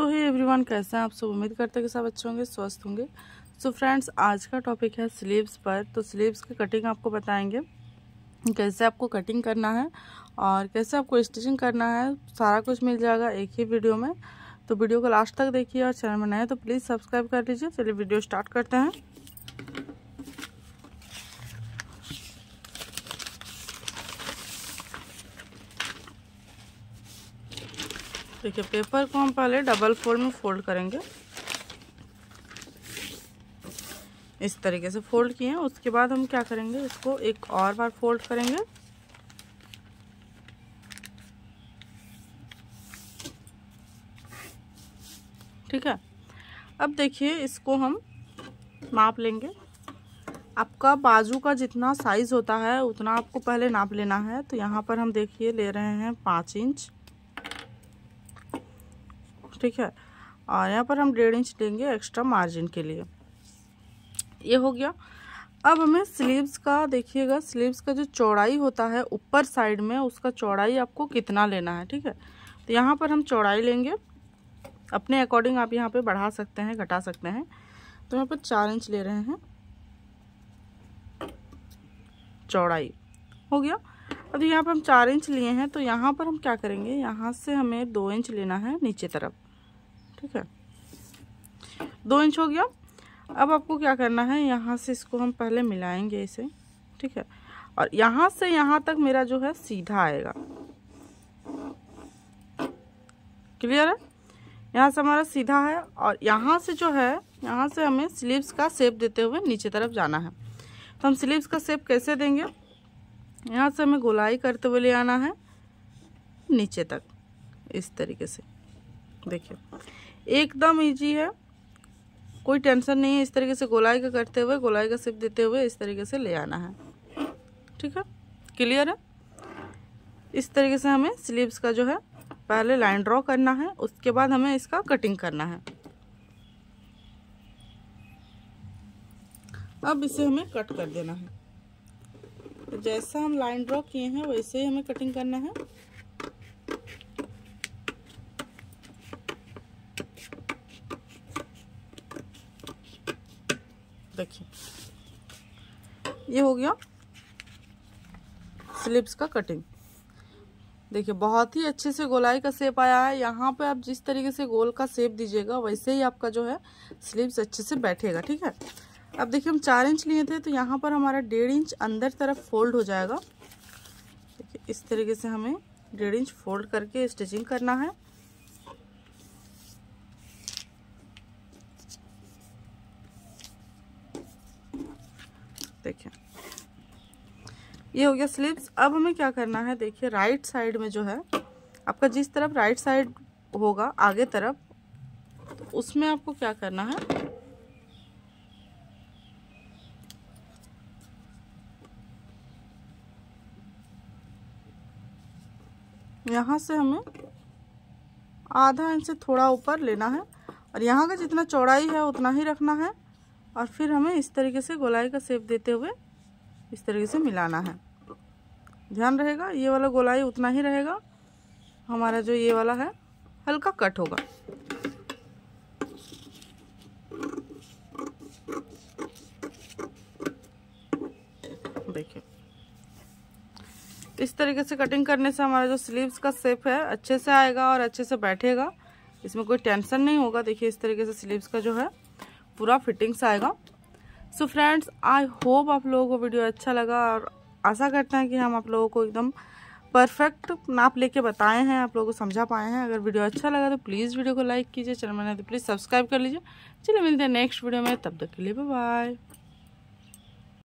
सो ही everyone कैसे हैं आप सब उम्मीद करते हैं कि सब अच्छे होंगे स्वस्थ होंगे सो so फ्रेंड्स आज का टॉपिक है स्लीव्स पर तो स्लीव्स की कटिंग आपको बताएंगे कैसे आपको कटिंग करना है और कैसे आपको स्टिचिंग करना है सारा कुछ मिल जाएगा एक ही वीडियो में तो वीडियो को लास्ट तक देखिए और चैनल में नए तो प्लीज़ सब्सक्राइब कर लीजिए चलिए वीडियो स्टार्ट करते हैं देखिए पेपर को हम पहले डबल फोल्ड में फोल्ड करेंगे इस तरीके से फोल्ड किए हैं उसके बाद हम क्या करेंगे इसको एक और बार फोल्ड करेंगे ठीक है अब देखिए इसको हम माप लेंगे आपका बाजू का जितना साइज़ होता है उतना आपको पहले नाप लेना है तो यहाँ पर हम देखिए ले रहे हैं पाँच इंच ठीक है और यहाँ पर हम डेढ़ इंच लेंगे एक्स्ट्रा मार्जिन के लिए ये हो गया अब हमें स्लीव्स का देखिएगा स्लीव्स का जो चौड़ाई होता है ऊपर साइड में उसका चौड़ाई आपको कितना लेना है ठीक है तो यहाँ पर हम चौड़ाई लेंगे अपने अकॉर्डिंग आप यहाँ पे बढ़ा सकते हैं घटा सकते हैं तो यहाँ पर चार इंच ले रहे हैं चौड़ाई हो गया अब यहाँ पर हम चार इंच लिए हैं तो यहाँ पर हम क्या करेंगे यहाँ से हमें दो इंच लेना है नीचे तरफ ठीक है दो इंच हो गया अब आपको क्या करना है यहाँ से इसको हम पहले मिलाएंगे इसे ठीक है और यहाँ से यहाँ तक मेरा जो है सीधा आएगा क्लियर है यहाँ से हमारा सीधा है और यहाँ से जो है यहाँ से हमें स्लीव्स का सेप देते हुए नीचे तरफ जाना है तो हम स्लीव्स का सेप कैसे देंगे यहाँ से हमें गोलाई करते हुए ले आना है नीचे तक इस तरीके से देखिए एकदम इजी है कोई टेंशन नहीं है इस तरीके से गोलाई का करते हुए गोलाई का सिप देते हुए इस तरीके से ले आना है ठीक है क्लियर है इस तरीके से हमें स्लीव्स का जो है पहले लाइन ड्रॉ करना है उसके बाद हमें इसका कटिंग करना है अब इसे हमें कट कर देना है तो जैसा हम लाइन ड्रॉ किए हैं वैसे ही हमें कटिंग करना है देखिए ये हो गया स्लिप्स का कटिंग देखिए बहुत ही अच्छे से गोलाई का सेप आया है यहाँ पे आप जिस तरीके से गोल का सेप दीजिएगा वैसे ही आपका जो है स्लीव्स अच्छे से बैठेगा ठीक है अब देखिए हम चार इंच लिए थे तो यहाँ पर हमारा डेढ़ इंच अंदर तरफ फोल्ड हो जाएगा देखिए इस तरीके से हमें डेढ़ इंच फोल्ड करके स्टिचिंग करना है देखिए ये हो गया स्लीव्स अब हमें क्या करना है देखिए राइट साइड में जो है आपका जिस तरफ राइट साइड होगा आगे तरफ तो उसमें आपको क्या करना है यहाँ से हमें आधा इंच से थोड़ा ऊपर लेना है और यहाँ का जितना चौड़ाई है उतना ही रखना है और फिर हमें इस तरीके से गोलाई का सेप देते हुए इस तरीके से मिलाना है ध्यान रहेगा ये वाला गोलाई उतना ही रहेगा हमारा जो ये वाला है हल्का कट होगा देखिए इस तरीके से कटिंग करने से हमारा जो स्लीव्स का शेप है अच्छे से आएगा और अच्छे से बैठेगा इसमें कोई टेंशन नहीं होगा देखिए इस तरीके से स्लीव्स का जो है पूरा फिटिंग्स आएगा सो फ्रेंड्स आई होप आप लोगों को वीडियो अच्छा लगा और आशा करते हैं कि हम आप लोगों को एकदम परफेक्ट नाप लेके बताए हैं आप लोगों को समझा पाए हैं अगर वीडियो अच्छा लगा तो प्लीज़ वीडियो को लाइक कीजिए चैनल बना तो प्लीज़ सब्सक्राइब कर लीजिए चलिए मिलते हैं नेक्स्ट वीडियो में तब तक के लिए बाय